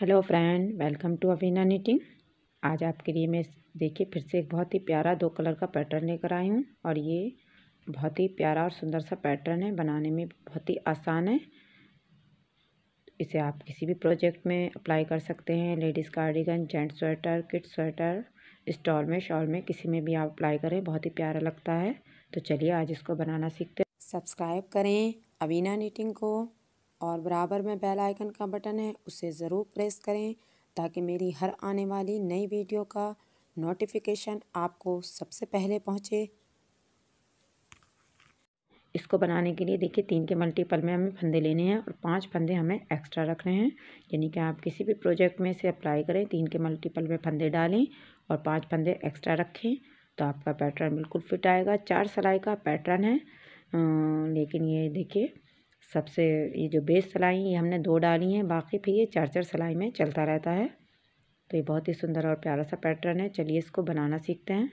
hello friend welcome to Avina knitting आज आपके लिए मैं देखिए फिर से एक बहुत ही प्यारा दो कलर का पैटर्न लेकर आई हूँ और ये बहुत ही प्यारा और सुंदर सा पैटर्न है बनाने में बहुत ही आसान है इसे आप किसी भी प्रोजेक्ट में अप्लाई कर सकते हैं ladies cardigan gent sweater kit sweater stole में शॉल में किसी में भी आप अप्लाई करें बहुत ही प्यारा लगता है तो चलिए आज इसको बनाना सीखते हैं सब्सक्राइब करें अवीना नीटिंग को और बराबर में बेल आइकन का बटन है उसे ज़रूर प्रेस करें ताकि मेरी हर आने वाली नई वीडियो का नोटिफिकेशन आपको सबसे पहले पहुँचे इसको बनाने के लिए देखिए तीन के मल्टीपल में हमें फंदे लेने हैं और पांच फंदे हमें एक्स्ट्रा रखने हैं यानी कि आप किसी भी प्रोजेक्ट में से अप्लाई करें तीन के मल्टीपल में फंदे डालें और पांच फंदे एक्स्ट्रा रखें तो आपका पैटर्न बिल्कुल फिट आएगा चार सलाई का पैटर्न है अं, लेकिन ये देखिए सबसे ये जो बेस सलाई ये हमने दो डाली हैं बाकी फिर ये चार चार सिलाई में चलता रहता है तो ये बहुत ही सुंदर और प्यारा सा पैटर्न है चलिए इसको बनाना सीखते हैं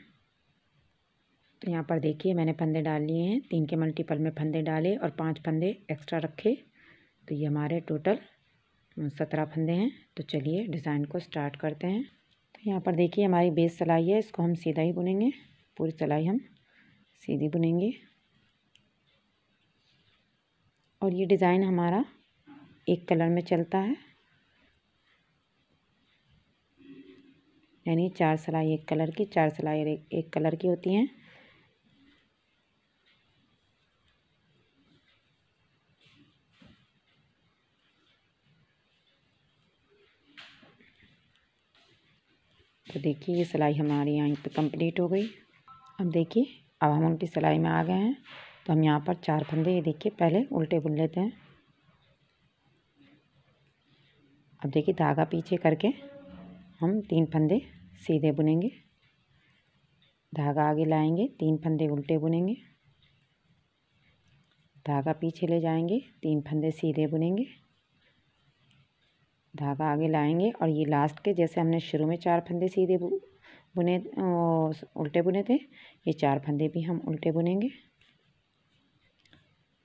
तो यहाँ पर देखिए मैंने फंदे डाल लिए हैं तीन के मल्टीपल में फंदे डाले और पांच फंदे एक्स्ट्रा रखे तो ये हमारे टोटल सत्रह फंदे हैं तो चलिए डिज़ाइन को स्टार्ट करते हैं तो यहाँ पर देखिए हमारी बेस सलाई है इसको हम सीधा ही बुनेंगे पूरी सिलाई हम सीधी बुनेंगे और ये डिज़ाइन हमारा एक कलर में चलता है यानी चार सिलाई एक कलर की चार सिलाई एक कलर की होती हैं तो देखिए ये सिलाई हमारी यहाँ पे कंप्लीट हो गई अब देखिए अब हम उनकी सिलाई में आ गए हैं तो हम यहाँ पर चार फंदे ये देखिए पहले उल्टे बुन लेते हैं अब देखिए धागा पीछे करके हम तीन फंदे सीधे बुनेंगे धागा आगे लाएंगे तीन फंदे उल्टे बुनेंगे धागा पीछे ले जाएंगे तीन फंदे सीधे बुनेंगे धागा आगे लाएंगे और ये लास्ट के जैसे हमने शुरू में चार फंदे सीधे बुने उल्टे बुने थे ये चार फंदे भी हम उल्टे बुनेंगे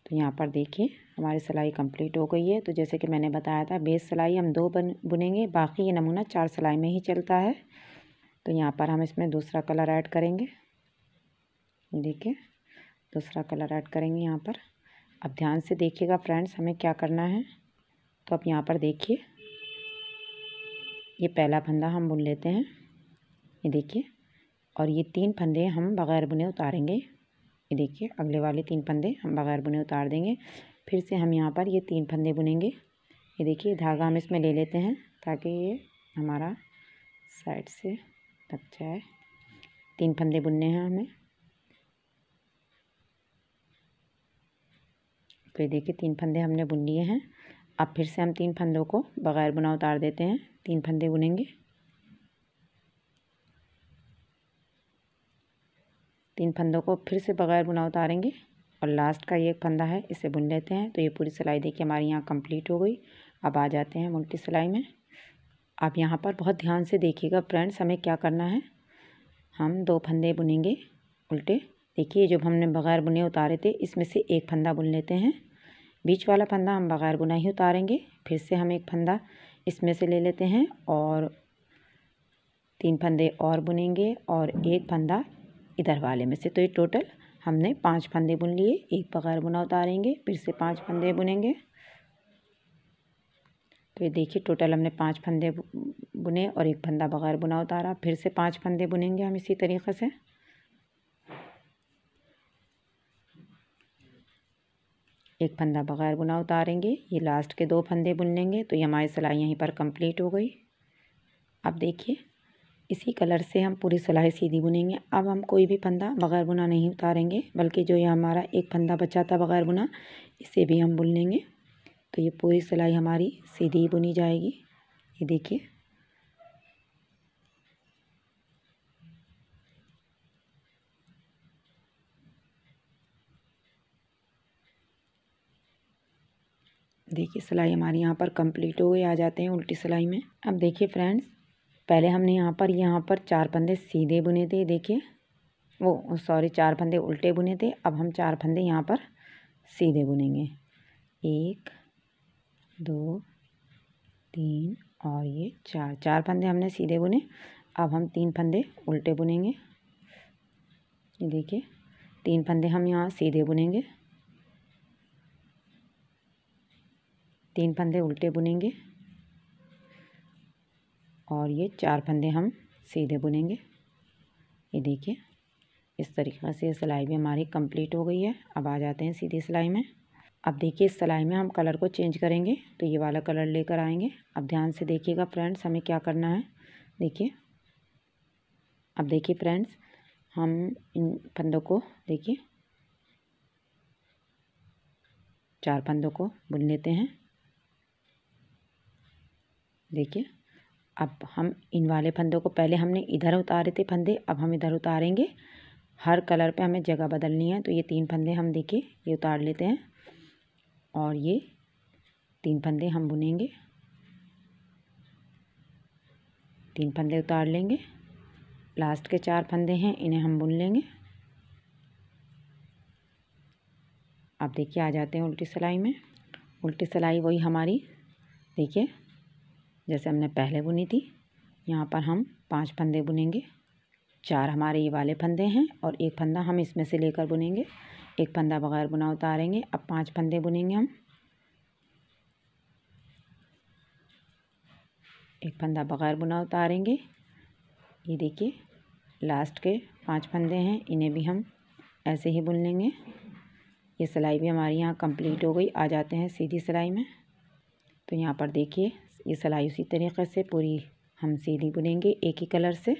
तो यहाँ पर देखिए हमारी सिलाई कंप्लीट हो गई है तो जैसे कि मैंने बताया था बेस सिलाई हम दो बन बुनेंगे बाकी ये नमूना चार सिलाई में ही चलता है तो यहाँ पर हम इसमें दूसरा कलर ऐड करेंगे देखिए दूसरा कलर ऐड करेंगे यहाँ पर अब ध्यान से देखिएगा फ्रेंड्स हमें क्या करना है तो आप यहाँ पर देखिए ये पहला फंदा हम बुन लेते हैं ये देखिए और ये तीन फंदे हम बग़ैर बुने उतारेंगे ये देखिए अगले वाले तीन फंदे हम बगैर बुने उतार देंगे फिर से हम यहाँ पर ये तीन फंदे बुनेंगे ये देखिए धागा हम इसमें ले लेते हैं ताकि ये हमारा साइड से लग जाए तीन फंदे बुनने हैं हमें तो ये देखिए तीन फंदे हमने बुन लिए हैं अब फिर से हम तीन फंदों को बग़ैर बुना उतार देते हैं तीन फंदे बुनेंगे तीन फंदों को फिर से बगैर बुना उतारेंगे और लास्ट का ये एक फंदा है इसे बुन लेते हैं तो ये पूरी सिलाई देखिए हमारे यहाँ कंप्लीट हो गई अब आ जाते हैं उल्टी सिलाई में आप यहाँ पर बहुत ध्यान से देखिएगा फ्रेंड्स हमें क्या करना है हम दो फंदे बुनेंगे उल्टे देखिए जो हमने बगैर बुने उतारे थे इसमें से एक फंदा बुन लेते हैं बीच वाला फंदा हम बगैर बुना ही उतारेंगे फिर से हम एक फंदा इसमें से ले लेते हैं और तीन फंदे और बुनेंगे और एक फंदा इधर वाले में से तो ये टोटल हमने पांच फंदे बुन लिए एक बगैर बुना उतारेंगे फिर से पांच फंदे बुनेंगे तो ये देखिए टोटल हमने पांच फंदे बुने और एक फंदा बगैर बुना उतारा फिर से पांच फंदे बुनेंगे हम इसी तरीक़े से एक फंदा बगैर बुना उतारेंगे ये लास्ट के दो फंदे बुन लेंगे तो ये हमारी सिलाई यहीं पर कंप्लीट हो गई अब देखिए इसी कलर से हम पूरी सिलाई सीधी बुनेंगे अब हम कोई भी फंदा बगैर बुना नहीं उतारेंगे बल्कि जो ये हमारा एक फंदा बचा था बगैर बुना इसे भी हम बुन लेंगे तो ये पूरी सिलाई हमारी सीधी ही बुनी जाएगी ये देखिए देखिए सिलाई हमारी यहाँ पर कंप्लीट हो गई आ जाते हैं उल्टी सिलाई में अब देखिए फ्रेंड्स पहले हमने यहाँ पर यहाँ पर चार फंदे सीधे बुने थे देखिए वो सॉरी चार फंदे उल्टे बुने थे अब हम चार फंदे यहाँ पर सीधे बुनेंगे एक दो तीन और ये चार चार फंदे हमने सीधे बुने अब हम तीन फंदे उल्टे बुनेंगे ये देखिए तीन फंदे हम यहाँ सीधे बुनेंगे तीन फंदे उल्टे बुनेंगे और ये चार फंदे हम सीधे बुनेंगे ये देखिए इस तरीक़े से सिलाई भी हमारी कंप्लीट हो गई है अब आ जाते हैं सीधी सिलाई में अब देखिए इस सिलाई में हम कलर को चेंज करेंगे तो ये वाला कलर लेकर आएंगे अब ध्यान से देखिएगा फ्रेंड्स हमें क्या करना है देखिए अब देखिए फ्रेंड्स हम इन फंदों को देखिए चार फंदों को बुन लेते हैं देखिए अब हम इन वाले फंदों को पहले हमने इधर उतारे थे फंदे अब हम इधर उतारेंगे हर कलर पे हमें जगह बदलनी है तो ये तीन फंदे हम देखिए ये उतार लेते हैं और ये तीन फंदे हम बुनेंगे तीन फंदे उतार लेंगे लास्ट के चार फंदे हैं इन्हें हम बुन लेंगे अब देखिए आ जाते हैं उल्टी सिलाई में उल्टी सिलाई वही हमारी देखिए जैसे हमने पहले बुनी थी यहाँ पर हम पांच फंदे बुनेंगे चार हमारे ये वाले फंदे हैं और एक फंदा हम इसमें से लेकर बुनेंगे एक फंदा बगैर बुना उतारेंगे अब पांच फंदे बुनेंगे हम एक फंदा बगैर बुना उतारेंगे ये देखिए लास्ट के पांच फंदे हैं इन्हें भी हम ऐसे ही बुन लेंगे ये सिलाई भी हमारी यहाँ कंप्लीट हो गई आ जाते हैं सीधी सिलाई में तो यहाँ पर देखिए ये सिलाई उसी तरीक़े से पूरी हम सीधी बुनेंगे एक ही कलर से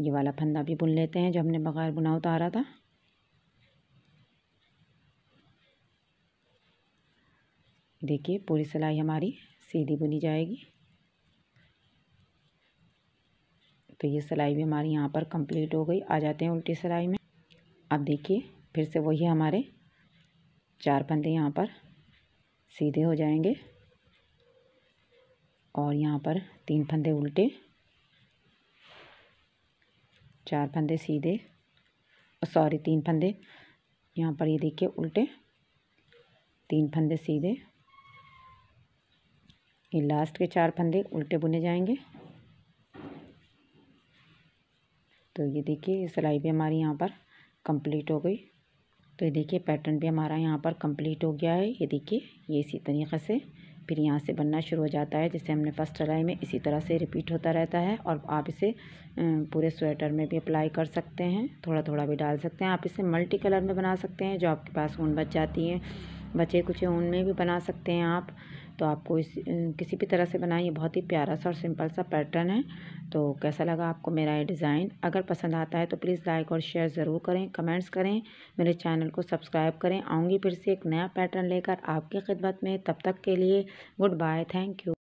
ये वाला फंदा भी बुन लेते हैं जो हमने बग़ैर बुना उतारा था देखिए पूरी सिलाई हमारी सीधी बुनी जाएगी तो ये सिलाई भी हमारी यहाँ पर कंप्लीट हो गई आ जाते हैं उल्टी सिलाई में अब देखिए फिर से वही हमारे चार फंदे यहाँ पर सीधे हो जाएंगे और यहाँ पर तीन फंदे उल्टे चार फंदे सीधे सॉरी तीन फंदे यहाँ पर ये देखिए उल्टे तीन फंदे सीधे ये लास्ट के चार फंदे उल्टे बुने जाएंगे तो ये देखिए ये सिलाई भी हमारी यहाँ पर कंप्लीट हो गई तो ये देखिए पैटर्न भी हमारा यहाँ पर कंप्लीट हो गया है ये देखिए ये इसी तरीक़े से फिर यहाँ से बनना शुरू हो जाता है जैसे हमने फर्स्ट सिलाई में इसी तरह से रिपीट होता रहता है और आप इसे पूरे स्वेटर में भी अप्लाई कर सकते हैं थोड़ा थोड़ा भी डाल सकते हैं आप इसे मल्टी कलर में बना सकते हैं जो आपके पास ऊन बच जाती है बचे कुछ ऊन में भी बना सकते हैं आप तो आपको इस किसी भी तरह से बनाएं ये बहुत ही प्यारा सा और सिंपल सा पैटर्न है तो कैसा लगा आपको मेरा ये डिज़ाइन अगर पसंद आता है तो प्लीज़ लाइक और शेयर ज़रूर करें कमेंट्स करें मेरे चैनल को सब्सक्राइब करें आऊँगी फिर से एक नया पैटर्न लेकर आपकी खिदमत में तब तक के लिए गुड बाय थैंक यू